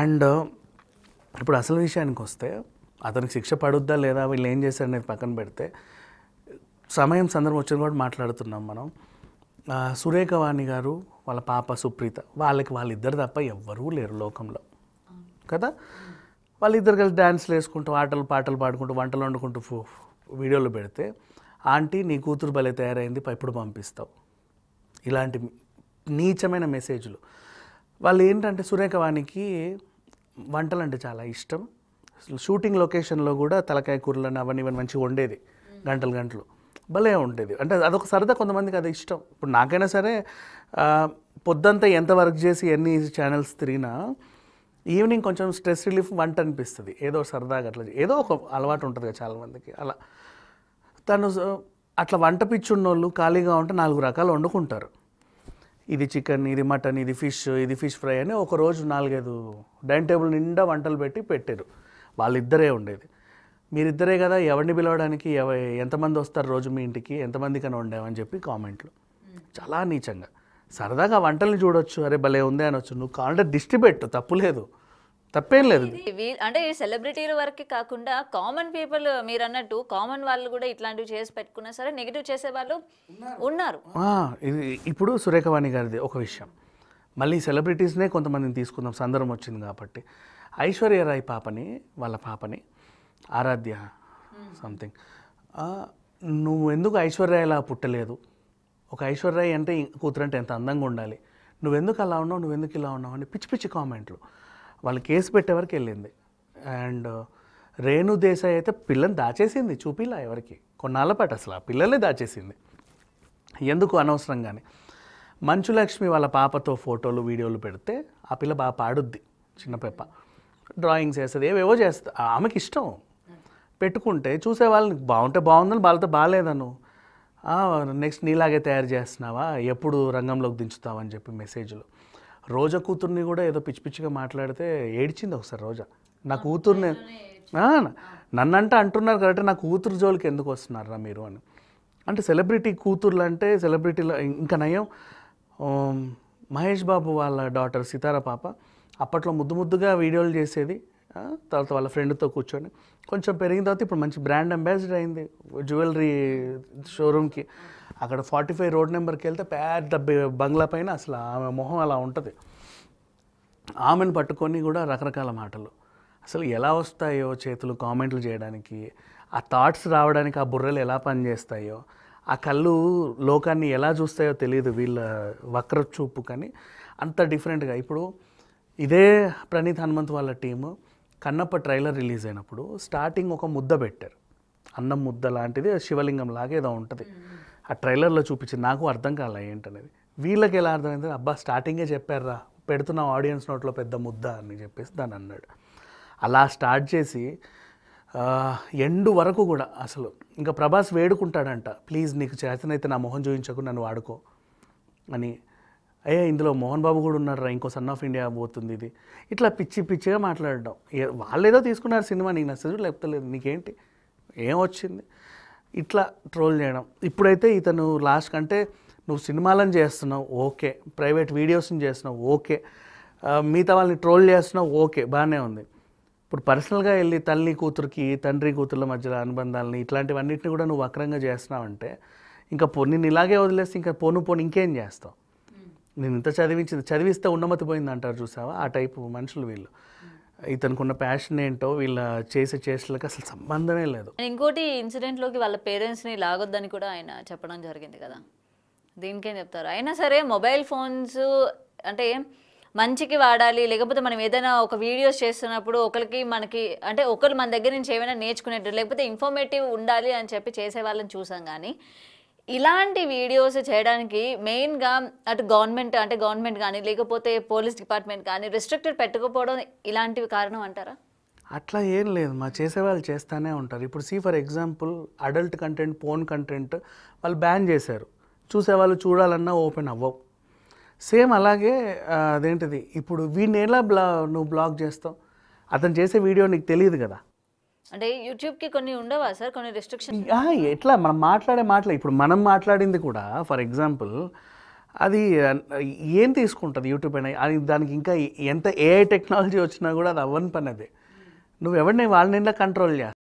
and ఇప్పుడు అసలు విషయానికి వస్తే అతనికి శిక్ష పడుద్దా లేదా వీళ్ళు ఏం అనేది పక్కన పెడితే సమయం సందర్భం వచ్చిన కూడా మాట్లాడుతున్నాం మనం సురేఖ వాణి గారు వాళ్ళ పాప సుప్రీత వాళ్ళకి వాళ్ళిద్దరు తప్ప ఎవ్వరూ లేరు లోకంలో కదా వాళ్ళిద్దరు కలిసి డ్యాన్స్లు వేసుకుంటూ ఆటలు పాటలు పాడుకుంటూ వంటలు వండుకుంటూ వీడియోలు పెడితే ఆంటీ నీ కూతురు భలే తయారైంది ఇప్పుడు పంపిస్తావు ఇలాంటి నీచమైన మెసేజ్లు వాళ్ళు ఏంటంటే వానికి వంటలు అంటే చాలా ఇష్టం షూటింగ్ లొకేషన్లో కూడా తలకాయ కూరలను అవన్నీ ఇవన్నీ మంచిగా ఉండేది గంటలు గంటలు భలే ఉండేది అంటే అదొక సరదా కొంతమందికి అది ఇష్టం ఇప్పుడు నాకైనా సరే పొద్దంతా ఎంత వర్క్ చేసి ఎన్ని ఛానల్స్ తిరిగినా ఈవినింగ్ కొంచెం స్ట్రెస్ రిలీఫ్ వంట అనిపిస్తుంది ఏదో సరదాగా అట్లా ఏదో ఒక అలవాటు ఉంటుంది కదా చాలామందికి అలా తను అట్లా వంట పిచ్చున్నోళ్ళు ఖాళీగా ఉంటే నాలుగు రకాలు వండుకుంటారు ఇది చికెన్ ఇది మటన్ ఇది ఫిష్ ఇది ఫిష్ ఫ్రై అని ఒకరోజు నాలుగైదు డైనింగ్ టేబుల్ నిండా వంటలు పెట్టి పెట్టారు వాళ్ళిద్దరే ఉండేది మీరిద్దరే కదా ఎవరిని పిలవడానికి ఎవ ఎంతమంది వస్తారు రోజు మీ ఇంటికి ఎంతమంది కన్నా ఉండేవని చెప్పి కామెంట్లు చాలా నీచంగా సరదాగా వంటల్ని చూడొచ్చు అరే భలే ఉంది అనొచ్చు నువ్వు కావాలంటే దిష్టి పెట్టు తప్పులేదు తప్పేం లేదు అంటే ఈ సెలబ్రిటీల వరకే కాకుండా కామన్ పీపుల్ మీరు అన్నట్టు కామన్ వాళ్ళు కూడా ఇట్లాంటివి చేసి పెట్టుకున్నా సరే నెగిటివ్ చేసే వాళ్ళు ఉన్నారు ఇది ఇప్పుడు సురేఖవాణి గారిది ఒక విషయం మళ్ళీ సెలబ్రిటీస్నే కొంతమందిని తీసుకుందాం సందర్భం వచ్చింది కాబట్టి ఐశ్వర్యరాయ్ పాపని వాళ్ళ పాపని ఆరాధ్య సంథింగ్ నువ్వు ఎందుకు ఐశ్వర్యలా పుట్టలేదు ఒక ఐశ్వర్య అంటే కూతురంటే ఎంత అందంగా ఉండాలి నువ్వెందుకు అలా ఉన్నావు నువ్వెందుకు ఇలా ఉన్నావు అని పిచ్చి పిచ్చి కామెంట్లు వాళ్ళు కేసు పెట్టే వరకు వెళ్ళింది అండ్ రేణు దేశాయ్ అయితే పిల్లని దాచేసింది చూపిలా ఎవరికి కొన్నాళ్ళ పాటు అసలు ఆ పిల్లలే దాచేసింది ఎందుకు అనవసరంగానే మంచులక్ష్మి వాళ్ళ పాపతో ఫోటోలు వీడియోలు పెడితే ఆ పిల్ల బాగా పాడుద్ది చిన్న డ్రాయింగ్స్ వేస్తుంది ఏవేవో చేస్తుంది ఆమెకి ఇష్టం పెట్టుకుంటే చూసేవాళ్ళని బాగుంటే బాగుందని వాళ్ళతో బాగాలేదను నెక్స్ట్ నీలాగే తయారు చేస్తున్నావా ఎప్పుడు రంగంలోకి దించుతావని చెప్పి మెసేజ్లు రోజా కూతుర్ని కూడా ఏదో పిచ్చి పిచ్చిగా మాట్లాడితే ఏడ్చింది ఒకసారి రోజా నా కూతుర్ని నన్నంటే అంటున్నారు కాబట్టి నా కూతురు జోలికి ఎందుకు వస్తున్నారా మీరు అని అంటే సెలబ్రిటీ కూతుర్లు అంటే సెలబ్రిటీలో ఇంకా నయం మహేష్ బాబు వాళ్ళ డాటర్ సీతారా పాప అప్పట్లో ముద్దు ముద్దుగా వీడియోలు చేసేది తర్వాత వాళ్ళ ఫ్రెండ్తో కూర్చొని కొంచెం పెరిగిన తర్వాత ఇప్పుడు మంచి బ్రాండ్ అంబాసిడర్ అయింది జ్యువెలరీ షోరూమ్కి అక్కడ ఫార్టీ ఫైవ్ రోడ్ నెంబర్కి వెళ్తే పెద్ద బంగ్లా పైన అసలు ఆమె మొహం అలా ఉంటుంది ఆమెను పట్టుకొని కూడా రకరకాల మాటలు అసలు ఎలా వస్తాయో చేతులు కామెంట్లు చేయడానికి ఆ థాట్స్ రావడానికి ఆ బుర్రలు ఎలా పనిచేస్తాయో ఆ కళ్ళు లోకాన్ని ఎలా చూస్తాయో తెలియదు వీళ్ళ వక్ర చూపు కానీ అంత డిఫరెంట్గా ఇప్పుడు ఇదే ప్రణీత్ హనుమంత్ వాళ్ళ టీము కన్నప్ప ట్రైలర్ రిలీజ్ అయినప్పుడు స్టార్టింగ్ ఒక ముద్ద పెట్టారు అన్నం ముద్ద లాంటిది శివలింగం లాగా ఏదో ఉంటుంది ఆ ట్రైలర్లో చూపించి నాకు అర్థం కాలే ఏంటనేది వీళ్ళకి ఎలా అర్థమైంది అబ్బా స్టార్టింగే చెప్పారా పెడుతున్నాం ఆడియన్స్ నోట్లో పెద్ద ముద్ద అని చెప్పేసి దాన్ని అన్నాడు అలా స్టార్ట్ చేసి ఎండు వరకు కూడా అసలు ఇంకా ప్రభాస్ వేడుకుంటాడంట ప్లీజ్ నీకు చేతనైతే నా మొహం చూపించకు నన్ను వాడుకో అని అయ్యా ఇందులో మోహన్ బాబు కూడా ఉన్నారా ఇంకో సన్ ఆఫ్ ఇండియా పోతుంది ఇది ఇట్లా పిచ్చి పిచ్చిగా మాట్లాడడం వాళ్ళు ఏదో తీసుకున్నారు సినిమా నీకు నచ్చదు లేకపోతే లేదు నీకేంటి ఏం వచ్చింది ఇట్లా ట్రోల్ చేయడం ఇప్పుడైతే ఇతను లాస్ట్ కంటే నువ్వు సినిమాలను చేస్తున్నావు ఓకే ప్రైవేట్ వీడియోస్ని చేస్తున్నావు ఓకే మిగతా వాళ్ళని ట్రోల్ చేస్తున్నావు ఓకే బాగానే ఉంది ఇప్పుడు పర్సనల్గా వెళ్ళి తల్లి కూతురికి తండ్రి కూతుర్ల మధ్యలో అనుబంధాలని ఇట్లాంటివన్నిటిని కూడా నువ్వు వక్రంగా చేస్తున్నావంటే ఇంకా పో నిన్ను ఇలాగే వదిలేస్తే ఇంకా పోను పోను ఇంకేం చేస్తావు నేను ఇంత చదివించింది చదివిస్తే ఉన్నమతి పోయింది అంటారు చూసావా ఆ టైపు మనుషులు వీళ్ళు ఇతనుకున్న ప్యాషన్ ఏంటో వీళ్ళ చేసే చేష్టలకు అసలు సంబంధమే లేదు ఇంకోటి ఇన్సిడెంట్లోకి వాళ్ళ పేరెంట్స్ని లాగొద్దని కూడా ఆయన చెప్పడం జరిగింది కదా దీనికేం చెప్తారు అయినా సరే మొబైల్ ఫోన్స్ అంటే మంచికి వాడాలి లేకపోతే మనం ఏదైనా ఒక వీడియోస్ చేస్తున్నప్పుడు ఒకరికి మనకి అంటే ఒకరు మన దగ్గర నుంచి ఏమైనా నేర్చుకునేట్టు లేకపోతే ఇన్ఫర్మేటివ్ ఉండాలి అని చెప్పి చేసే వాళ్ళని చూసాం కానీ ఇలాంటి వీడియోస్ చేయడానికి మెయిన్గా అటు గవర్నమెంట్ అంటే గవర్నమెంట్ కానీ లేకపోతే పోలీస్ డిపార్ట్మెంట్ కానీ రిస్ట్రిక్టెడ్ పెట్టకపోవడం ఇలాంటివి కారణం అంటారా అట్లా ఏం లేదు మా చేసేవాళ్ళు చేస్తూనే ఉంటారు ఇప్పుడు see for example adult content porn content వాళ్ళు బ్యాన్ చేశారు చూసేవాళ్ళు చూడాలన్నా ఓపెన్ అవ్వవు సేమ్ అలాగే అదేంటిది ఇప్పుడు వీడిని ఎలా బ్లా నువ్వు బ్లాక్ చేస్తావు అతను చేసే వీడియో నీకు తెలియదు కదా అంటే యూట్యూబ్కి కొన్ని ఉండవా సార్ కొన్ని రెస్ట్రిక్షన్ ఎట్లా మనం మాట్లాడే మాటలు ఇప్పుడు మనం మాట్లాడింది కూడా ఫర్ ఎగ్జాంపుల్ అది ఏం తీసుకుంటుంది యూట్యూబ్ అయినా అది దానికి ఇంకా ఎంత ఏ టెక్నాలజీ వచ్చినా కూడా అది అవ్వని పని అది నువ్వు ఎవరిని వాళ్ళని కంట్రోల్ చేస్తా